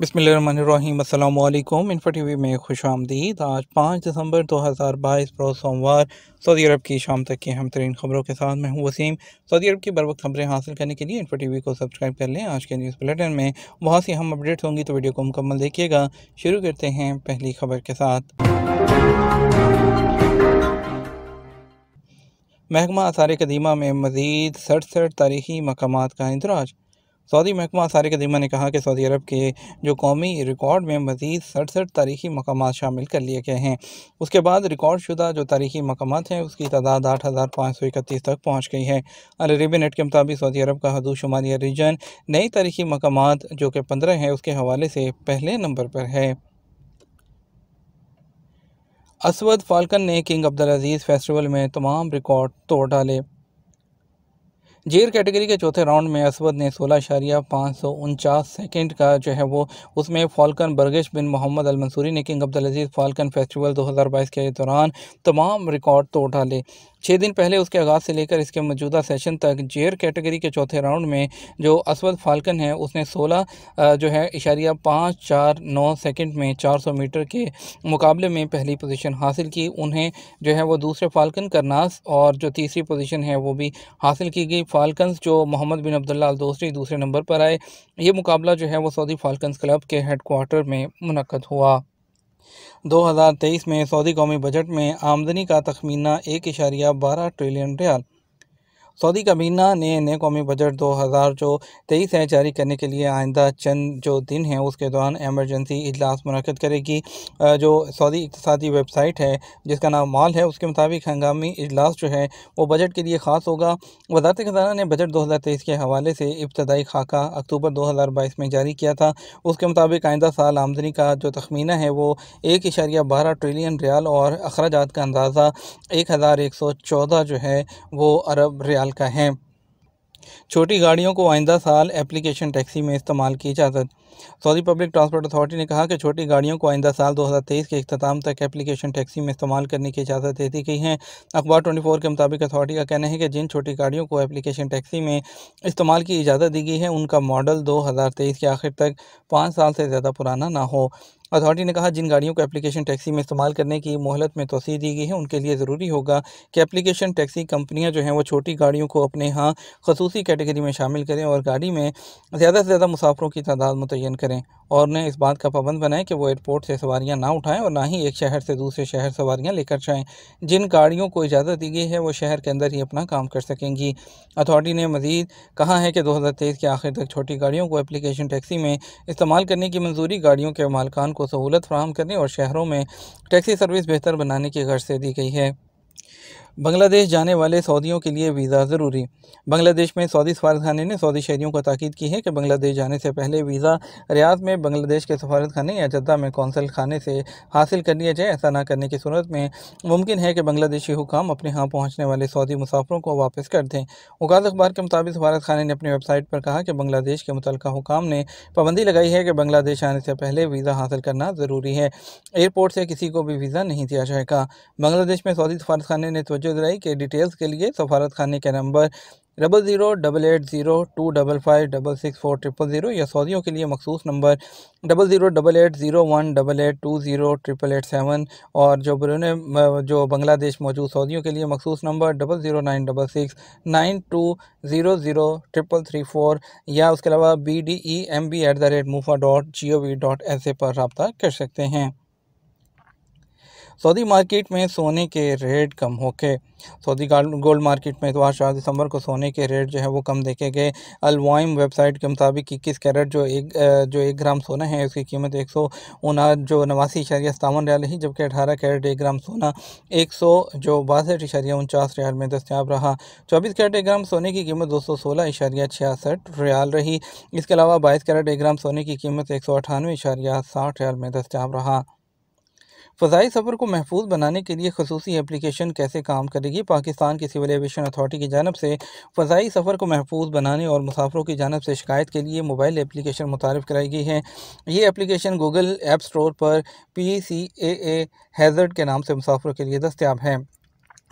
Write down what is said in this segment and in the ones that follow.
बसमीम अल्लाम info T we में खुश आमदीद आज पाँच दिसंबर दो हज़ार बाईस सोमवार सऊदी अरब की शाम तक की अहम तरीन ख़बरों के साथ मैं हूँ वसीम सऊदी अरब की बर वक्त खबरें हासिल करने के लिए इन्फो टी वी को सब्सक्राइब कर लें आज के न्यूज़ बुलेटिन में बहुत सी अहम अपडेट्स होंगी तो वीडियो को मुकम्मल देखिएगा शुरू करते हैं पहली खबर के साथ महकमा आसार कदीमा में मज़ीद सड़सठ तारीखी मकाम का इंदराज सऊदी महकमा सारे कदीमा ने कहा कि सऊदी अरब के जो कौमी रिकॉर्ड में मजीद सड़सठ तारीखी मकाम शामिल कर लिए गए हैं उसके बाद रिकॉर्ड शुदा जो तारीखी मकाम हैं उसकी तादाद आठ हज़ार पाँच सौ इकतीस तक पहुँच गई है अलरेबी नेट के मुताबिक सऊदी अरब का हदू शुमारिया रीजन नई तारीखी मकाम जो कि पंद्रह हैं उसके हवाले से पहले नंबर पर है असवद फाल्कन ने किंग अब्दुल अजीज़ फेस्टिवल में तमाम रिकॉर्ड तोड़ डाले जेर कैटेगरी के चौथे राउंड में असवद ने सोलह इशारिया पाँच सौ उनचास सेकेंड का जो है वो उसमें falcon Bargash bin Mohammed Al Mansoori ने King Abdul Aziz falcon festival 2022 के दौरान तमाम रिकॉर्ड तो उठा ले छः दिन पहले उसके आगाज़ से लेकर इसके मौजूदा सेशन तक जेयर कैटेगरी के चौथे राउंड में जो असवद फाल्कन है उसने 16 जो है इशारिया पाँच चार नौ सेकेंड में 400 मीटर के मुकाबले में पहली पोजीशन हासिल की उन्हें जो है वो दूसरे फाल्कन करनास और जो तीसरी पोजीशन है वो भी हासिल की गई फाल्कन्स जो मोहम्मद बिन अब्दुल्ला अल दोस्ती दूसरे नंबर पर आए ये मुकाबला जो है वो सऊदी फाल्कन्स क्लब के हेड क्वार्टर में मुनद हुआ 2023 में सऊदी कौमी बजट में आमदनी का तखमीना एक इशारिया बारह ट्रिलियन रियाल सऊदी काबीना ने नए कौमी बजट दो हज़ार जो तेईस है जारी करने के लिए आइंदा चंद जो दिन है उसके दौरान एमरजेंसी इजलास मनद करेगी जो सऊदी इकतदी वेबसाइट है जिसका नाम माल है उसके मुताबिक हंगामी इजलास जो है वो बजट के लिए ख़ास होगा वजारत खजाना ने बजट दो हज़ार तेईस के हवाले से इब्तदाई खाका अक्टूबर दो हज़ार बाईस में जारी किया था उसके मुताबिक आइंदा साल आमदनी का जो तखमीना है वो एक इशारिया बारह ट्रिलियन रियाल और अखराज का अंदाज़ा एक हज़ार एक सौ चौदह जो है वो अरब रियाल साल का है छोटी गाड़ियों को आइंदा साल एप्लीकेशन टैक्सी में इस्तेमाल की इजाज़त सऊदी पब्लिक ट्रांसपोर्ट अथॉरिटी ने कहा कि छोटी गाड़ियों को आइंदा साल 2023 के अख्ताम तक एप्लीकेशन टैक्सी में इस्तेमाल करने की इजाज़त दे दी गई है अखबार 24 के मुताबिक अथॉरिटी का कहना है कि जिन छोटी गाड़ियों को एप्लीकेशन टैक्सी में इस्तेमाल की इजाज़त दी गई है उनका मॉडल दो के आखिर तक पाँच साल से ज़्यादा पुराना ना हो अथॉरिटी ने कहा जिन गाड़ियों को एप्लीकेशन टैक्सी में इस्तेमाल करने की मोहलत में तोसी दी गई है उनके लिए ज़रूरी होगा कि एप्लीकेशन टैक्सी कंपनियां जो हैं वो छोटी गाड़ियों को अपने यहाँ खसूसी कैटेगरी में शामिल करें और गाड़ी में ज़्यादा से ज़्यादा मुसाफरों की तादाद मुतन मुतन करें और उन्हें इस बात का पाबंद बनाएं कि वो एयरपोर्ट से सवारियां ना उठाएं और ना ही एक शहर से दूसरे शहर सवारियां लेकर जाएं जिन गाड़ियों को इजाज़त दी गई है वो शहर के अंदर ही अपना काम कर सकेंगी अथॉरिटी ने मजीद कहा है कि दो हज़ार तेईस के आखिर तक छोटी गाड़ियों को एप्लीकेशन टैक्सी में इस्तेमाल करने की मंजूरी गाड़ियों के मालकान को सहूलत फ्राहम करने और शहरों में टैक्सी सर्विस बेहतर बनाने की गर्ज से दी गई है बांग्लादेश जाने वाले सऊदियों के लिए वीज़ा ज़रूरी बांग्लादेश में सऊदी सफारतखाने ने सऊदी शहरीों को ताकीद की है कि बांग्लादेश जाने से पहले वीज़ा रियाज में बांग्लादेश के सफारतखाने या जद्दा में कौंसल खाने से हासिल कर लिया जाए ऐसा ना करने की सूरत में मुमकिन है कि बांग्लादेशी हुकाम अपने यहाँ पहुँचने वाले सऊदी मुसाफरों को वापस कर दें उगाज अखबार के मुताबिक सफारत खाने ने अपनी वेबसाइट पर कहा कि बांग्लादेश के मुतल हुकाम ने पाबंदी लगाई है कि बांग्लादेश आने से पहले वीज़ा हासिल करना ज़रूरी है एयरपोर्ट से किसी को भी वीज़ा नहीं दिया जाएगा बांग्लादेश में सऊदी सफारतखाने ने तो रही के डिटेल्स के लिए सफारत खाने के number double zero double eight zero two double five double six four triple zero या सऊदियों के लिए मखसूस number double zero double eight zero one double eight two zero triple eight seven और जो बरूने जो बांग्लादेश मौजूद सऊदियों के लिए मखसूस number double zero nine double six nine two zero zero triple three four या उसके अलावा B D E M B at the rate mofa dot G O V dot S A पर रबता कर सकते हैं सऊदी मार्केट में सोने के रेट कम होके सऊदी गोल्ड मार्केट में इतवार तो चार दिसंबर को सोने के रेट जो है वो कम देखे गए अलवाइम वेबसाइट के मुताबिक इक्कीस कैरेट जो एक जो एक ग्राम सोना है उसकी कीमत एक सौ उना जो नवासी इशारिया सतावन रियाल रही जबकि अठारह कैरेट एक ग्राम सोना एक सौ जो बासठ इशारिया उनचास रियाल में दस्तियाब रहा चौबीस कैरेट एक ग्राम सोने की कीमत दो सौ सोलह इशारिया छियासठ रियाल रही इसके अलावा बाईस कैरेट एक ग्राम सोने की कीमत एक सौ अठानवे इशारिया साठ रियाल में दस्तियाब रहा फ़जाई सफ़र को महफूज बनाने के लिए खसूस एप्लीकेशन कैसे काम करेगी पाकिस्तान की सिविल एविएशन अथॉरिटी की जानब से फ़जाई सफ़र को महफूज बनाने और मुसाफरों की जानब से शिकायत के लिए मोबाइल एप्लीकेशन मुतारफ़ कराई गई है ये एप्लीकेशन गूगल ऐप स्टोर पर पी सी ए के नाम से मुसाफरों के लिए दस्तियाब है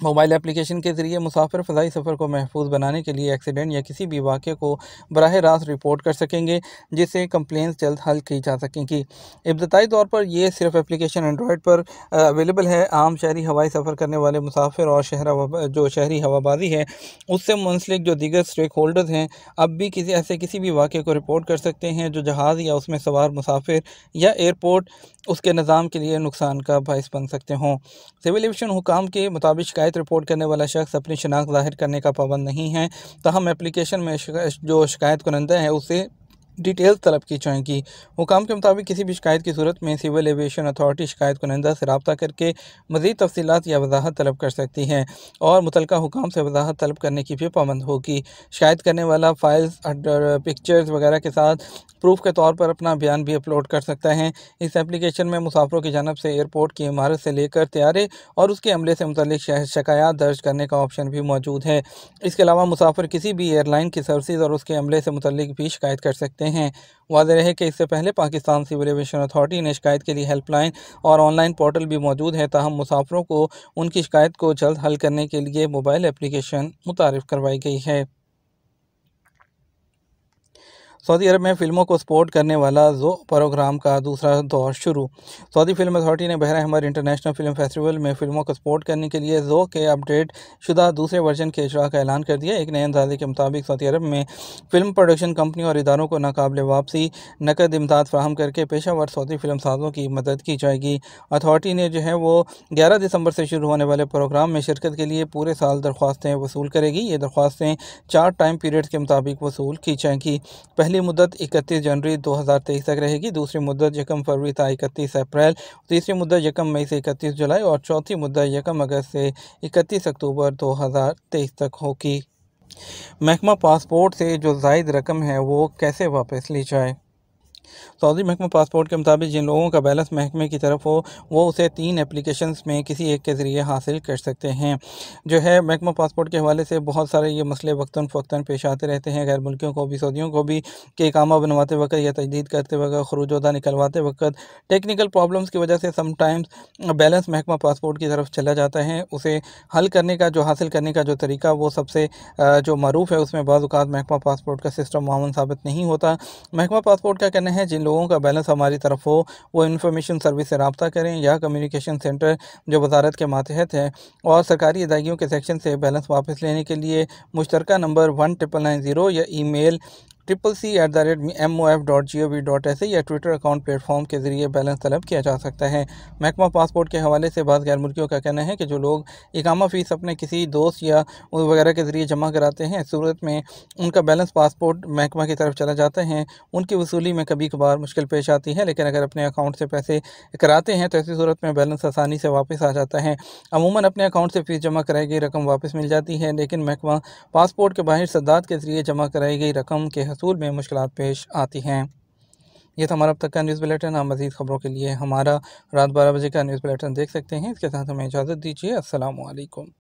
मोबाइल एप्लीकेशन के ज़रिए मुसाफिर फ़जाई सफ़र को महफूज बनाने के लिए एक्सीडेंट या किसी भी वाक़े को बरह रास्त रिपोर्ट कर सकेंगे जिससे कंप्लेंट्स जल्द हल की जा सकेंगी इब्तदाई तौर पर यह सिर्फ एप्लीकेशन एंड्रॉयड पर अवेलेबल है आम शहरी हवाई सफ़र करने वाले मुसाफिर और शहर जो शहरी हवाबाजी है उससे मुंसलिक जो दीगर स्टेक होल्डर्स हैं अब भी किसी ऐसे किसी भी वाक़े को रिपोर्ट कर सकते हैं जो जहाज़ या उसमें सवार मुसाफिर या एयरपोर्ट उसके निज़ाम के लिए नुकसान का बायस बन सकते हों सिविल एविएशन हुकाम के मुताबिक शिकायत शिकायत रिपोर्ट करने वाला शख्स अपनी शनाख्त जाहिर करने का पाबंद नहीं है तहम एप्लीकेशन में जो शिकायत कुनंदा है उसे डिटेल तलब की जाएंगी हुकाम के मुताबिक किसी भी शिकायत की सूरत में सिविल एविएशन अथॉरिटी शिकायत कुनंदा से रबता करके मजीद तफसीत या वजाहत तलब कर सकती हैं और मुतल हुकाम से वजाहत तलब करने की भी पाबंद होगी शिकायत करने वाला फाइल्स पिक्चर्स वगैरह के साथ प्रूफ के तौर पर अपना बयान भी अपलोड कर सकता है इस एप्लीकेशन में मुसाफरों की जानब से एयरपोर्ट की इमारत से लेकर तैयारे और उसके अमले से मुतल शिकायत दर्ज करने का ऑप्शन भी मौजूद है इसके अलावा मुसाफिर किसी भी एयरलाइन की सर्विस और उसके अमले से मुतल भी शिकायत कर सकते हैं सकते हैं वाज रहे कि इससे पहले पाकिस्तान सिविल एविएशन अथॉरिटी ने शिकायत के लिए हेल्पलाइन और ऑनलाइन पोर्टल भी मौजूद है ताहम मुसाफरों को उनकी शिकायत को जल्द हल करने के लिए मोबाइल एप्लीकेशन मुतारफ़ करवाई गई है सऊदी अरब में फिल्मों को सपोर्ट करने वाला जो प्रोग्राम का दूसरा दौर शुरू सऊदी फिल्म अथॉरिटी ने बहरा अहमद इंटरनेशनल फिल्म फेस्टिवल में फिल्मों को सपोर्ट करने के लिए जो के अपडेट शुदा दूसरे वर्जन के अजरा का ऐलान कर दिया एक नए अंदाजे के मुताबिक सऊदी अरब में फिल्म प्रोडक्शन कंपनी और इदारों को नाकबले वापसी नकद इमदाद फ्राहम करके पेशा वर सऊदी फिल्म साजों की मदद की जाएगी अथॉरिटी ने जो है वो ग्यारह दिसंबर से शुरू होने वाले प्रोग्राम में शिरकत के लिए पूरे साल दरख्वास्तें वसूल करेगी ये दरख्वास्तें चार टाइम पीरियड के मुताबिक वसूल की जाएंगी पहले पहली मुद्दत 31 जनवरी 2023 तक रहेगी दूसरी मुद्दत यकम फरवरी था इकतीस अप्रैल तीसरी मुद्दत यकम मई से इकतीस जुलाई और चौथी मुद्दत यकम अगस्त से इकतीस अक्टूबर 2023 तक होगी महकमा पासपोर्ट से जो जायद रकम है वो कैसे वापस ली जाए सऊदी महकमा पासपोर्ट के मुताबिक जिन लोगों का बैलेंस महकमे की तरफ हो वो उसे तीन एप्लीकेशन में किसी एक के ज़रिए हासिल कर सकते हैं जो है महकमा पासपोर्ट के हवाले से बहुत सारे ये मसले वक्ता फ़ौता पेश आते रहते हैं गैर मुल्कियों को भी सऊदियों को भी के कामा बनवाते वक्त या तजदीद करते वक्त खरूजा निकलवाते वक्त टेक्निकल प्रॉब्लम्स की वजह से समटाइम्स बैलेंस महकमा पासपोर्ट की तरफ चला जाता है उसे हल करने का जो हासिल करने का जो तरीका वो सबसे जो मरूफ है उसमें बाज़ात महकमा पासपोर्ट का सिस्टम मामन साबित नहीं होता महकमा पासपोर्ट का कहना है हैं जिन लोगों का बैलेंस हमारी तरफ हो वो इन्फॉर्मेशन सर्विस से रबता करें या कम्युनिकेशन सेंटर जो वजारत के मातहत है और सरकारी अदायगियों के सेक्शन से बैलेंस वापस लेने के लिए मुश्तरक number one triple nine zero या email triple C at the rate M O F dot G O V dot S या ट्विटर अकाउंट प्लेटफॉर्म के जरिए बैलेंस तलब किया जा सकता है महकमा पासपोर्ट के हवाले से बाद गैर मुल्कियों का कहना है कि जो लोग इकामा फ़ीस अपने किसी दोस्त या वगैरह के ज़रिए जमा कराते हैं सूरत में उनका बैलेंस पासपोर्ट महकमा की तरफ चला जाता है उनकी वसूली में कभी कभार मुश्किल पेश आती है लेकिन अगर अपने अकाउंट से पैसे कराते हैं तो ऐसी सूरत में बैलेंस आसानी से वापस आ जाता है अमूमन अपने अकाउंट से फ़ीस जमा कराई गई रकम वापस मिल जाती है लेकिन महकमा पासपोर्ट के बाहर सद्दात के ज़रिए जमा कराई गई रकम के हसूल में मुश्किल पेश आती हैं यह था हमारा अब तक का न्यूज़ बुलेटिन आप मज़ीद खबरों के लिए हमारा रात बारह बजे का न्यूज़ बुलेटिन देख सकते हैं इसके साथ हमें इजाज़त दीजिए असल